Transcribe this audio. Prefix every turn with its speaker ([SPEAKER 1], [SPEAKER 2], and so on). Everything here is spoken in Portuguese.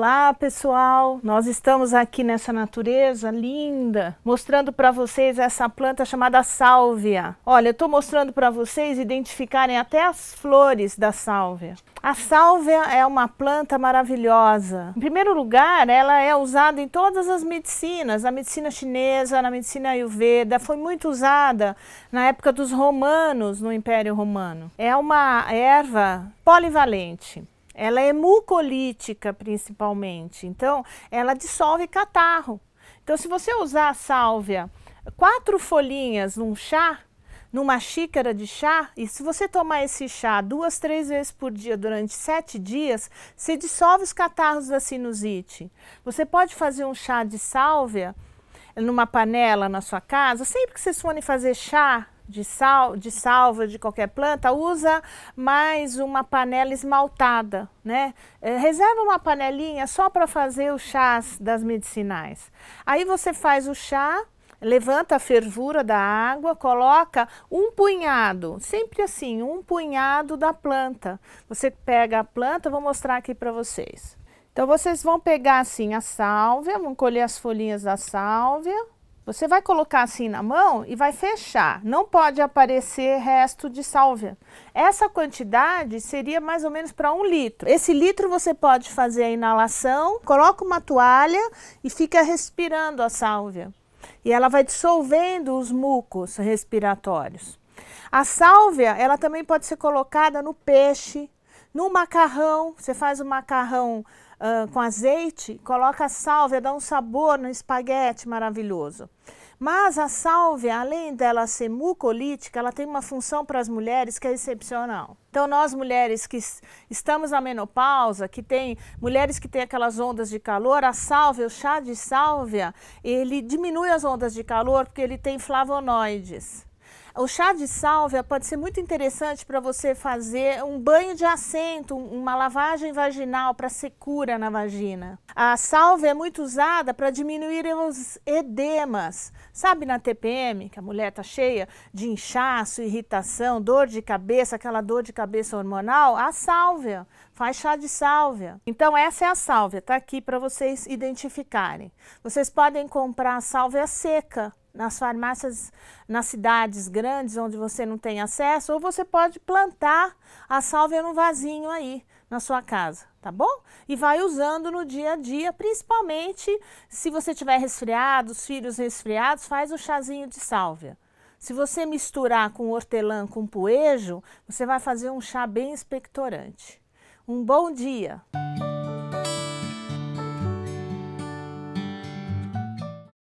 [SPEAKER 1] Olá, pessoal! Nós estamos aqui nessa natureza linda, mostrando para vocês essa planta chamada sálvia. Olha, eu estou mostrando para vocês identificarem até as flores da sálvia. A sálvia é uma planta maravilhosa. Em primeiro lugar, ela é usada em todas as medicinas, na medicina chinesa, na medicina ayurveda, foi muito usada na época dos romanos, no Império Romano. É uma erva polivalente. Ela é mucolítica, principalmente. Então, ela dissolve catarro. Então, se você usar a sálvia, quatro folhinhas num chá, numa xícara de chá, e se você tomar esse chá duas, três vezes por dia durante sete dias, se dissolve os catarros da sinusite. Você pode fazer um chá de sálvia numa panela na sua casa, sempre que vocês forem fazer chá, de, sal, de salva de qualquer planta, usa mais uma panela esmaltada, né? É, reserva uma panelinha só para fazer o chás das medicinais. Aí você faz o chá, levanta a fervura da água, coloca um punhado, sempre assim, um punhado da planta. Você pega a planta, vou mostrar aqui para vocês. Então vocês vão pegar assim a sálvia, vão colher as folhinhas da sálvia você vai colocar assim na mão e vai fechar. Não pode aparecer resto de sálvia. Essa quantidade seria mais ou menos para um litro. Esse litro você pode fazer a inalação, coloca uma toalha e fica respirando a sálvia. E ela vai dissolvendo os mucos respiratórios. A sálvia, ela também pode ser colocada no peixe, no macarrão. Você faz o macarrão uh, com azeite, coloca a sálvia, dá um sabor no espaguete maravilhoso. Mas a sálvia, além dela ser mucolítica, ela tem uma função para as mulheres que é excepcional. Então, nós mulheres que estamos na menopausa, que tem mulheres que têm aquelas ondas de calor, a sálvia, o chá de sálvia, ele diminui as ondas de calor porque ele tem flavonoides. O chá de sálvia pode ser muito interessante para você fazer um banho de assento, uma lavagem vaginal para secura na vagina. A sálvia é muito usada para diminuir os edemas. Sabe na TPM, que a mulher tá cheia de inchaço, irritação, dor de cabeça, aquela dor de cabeça hormonal? A sálvia faz chá de sálvia. Então essa é a sálvia, tá aqui para vocês identificarem. Vocês podem comprar sálvia seca nas farmácias, nas cidades grandes onde você não tem acesso, ou você pode plantar a sálvia num vasinho aí na sua casa, tá bom? E vai usando no dia a dia, principalmente se você tiver resfriado, os filhos resfriados, faz o chazinho de sálvia. Se você misturar com hortelã, com poejo, você vai fazer um chá bem expectorante. Um bom dia!